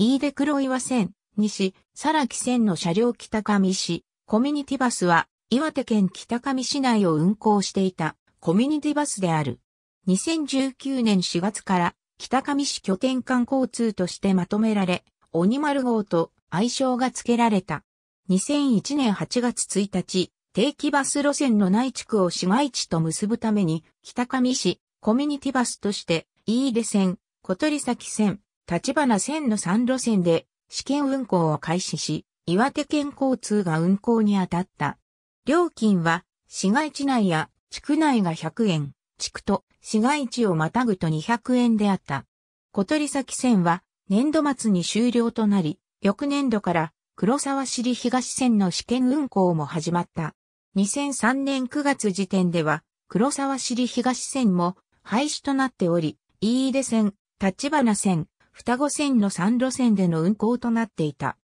飯出黒岩線、西、さらき線の車両北上市、コミュニティバスは、岩手県北上市内を運行していたコミュニティバスである。2019年4月から北上市拠点間交通としてまとめられ、鬼丸号と愛称が付けられた。2001年8月1日、定期バス路線の内地区を市街地と結ぶために、北上市コミュニティバスとして、飯出線、小鳥崎線、立花線の3路線で試験運行を開始し、岩手県交通が運行に当たった。料金は、市街地内や地区内が100円、地区と市街地をまたぐと200円であった。小鳥崎線は年度末に終了となり、翌年度から黒沢尻東線の試験運行も始まった。2003年9月時点では、黒沢尻東線も廃止となっており、飯出線、立花線、双子線の3路線での運行となっていた。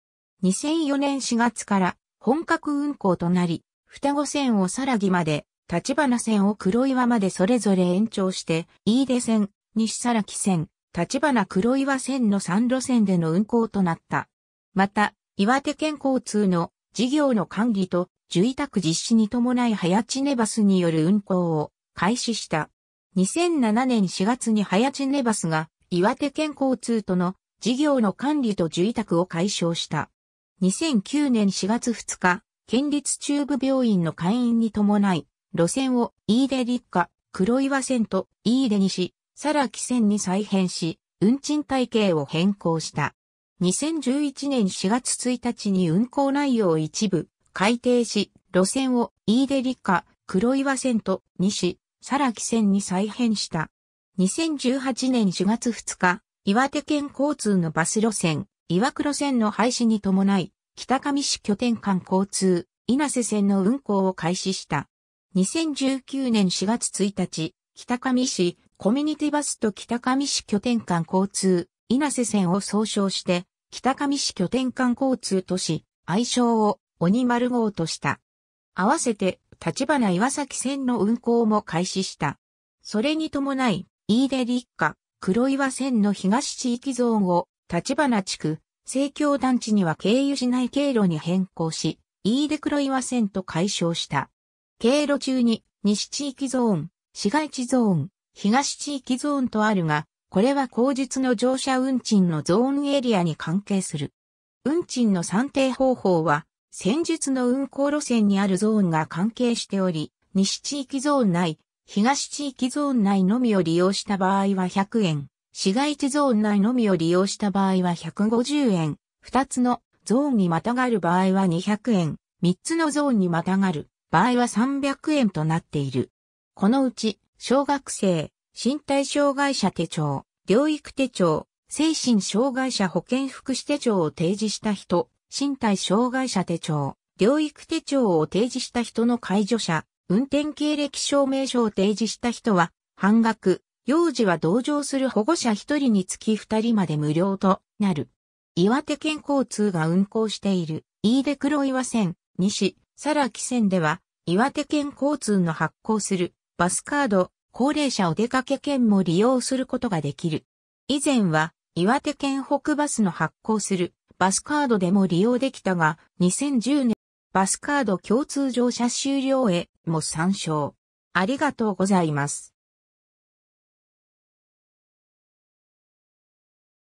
2004年4月から本格運行となり、双子線をさらぎまで、立花線を黒岩までそれぞれ延長して、飯出線、西さらき線、立花黒岩線の3路線での運行となった。また、岩手県交通の事業の管理と住宅実施に伴い早知ネバスによる運行を開始した。2007年4月に早知ネバスが岩手県交通との事業の管理と受委託を解消した。2009年4月2日、県立中部病院の会員に伴い、路線を飯出立花、黒岩線と飯出西、ら木線に再編し、運賃体系を変更した。2011年4月1日に運行内容を一部改定し、路線を飯出立花、黒岩線と西、ら木線に再編した。2018年4月2日、岩手県交通のバス路線、岩黒線の廃止に伴い、北上市拠点間交通、稲瀬線の運行を開始した。2019年4月1日、北上市、コミュニティバスと北上市拠点間交通、稲瀬線を総称して、北上市拠点間交通都市、愛称を鬼丸号とした。合わせて、立花岩崎線の運行も開始した。それに伴い、飯出立下、黒岩線の東地域ゾーンを、立花地区、西京団地には経由しない経路に変更し、飯出黒岩線と解消した。経路中に、西地域ゾーン、市街地ゾーン、東地域ゾーンとあるが、これは口述の乗車運賃のゾーンエリアに関係する。運賃の算定方法は、先日の運行路線にあるゾーンが関係しており、西地域ゾーン内、東地域ゾーン内のみを利用した場合は100円、市街地ゾーン内のみを利用した場合は150円、2つのゾーンにまたがる場合は200円、3つのゾーンにまたがる場合は300円となっている。このうち、小学生、身体障害者手帳、療育手帳、精神障害者保健福祉手帳を提示した人、身体障害者手帳、療育手帳を提示した人の介助者、運転経歴証明書を提示した人は、半額、幼児は同乗する保護者1人につき2人まで無料となる。岩手県交通が運行している、飯出黒岩線、西、佐木線では、岩手県交通の発行する、バスカード、高齢者お出かけ券も利用することができる。以前は、岩手県北バスの発行するバスカードでも利用できたが、2010年バスカード共通乗車終了へも参照。ありがとうございます。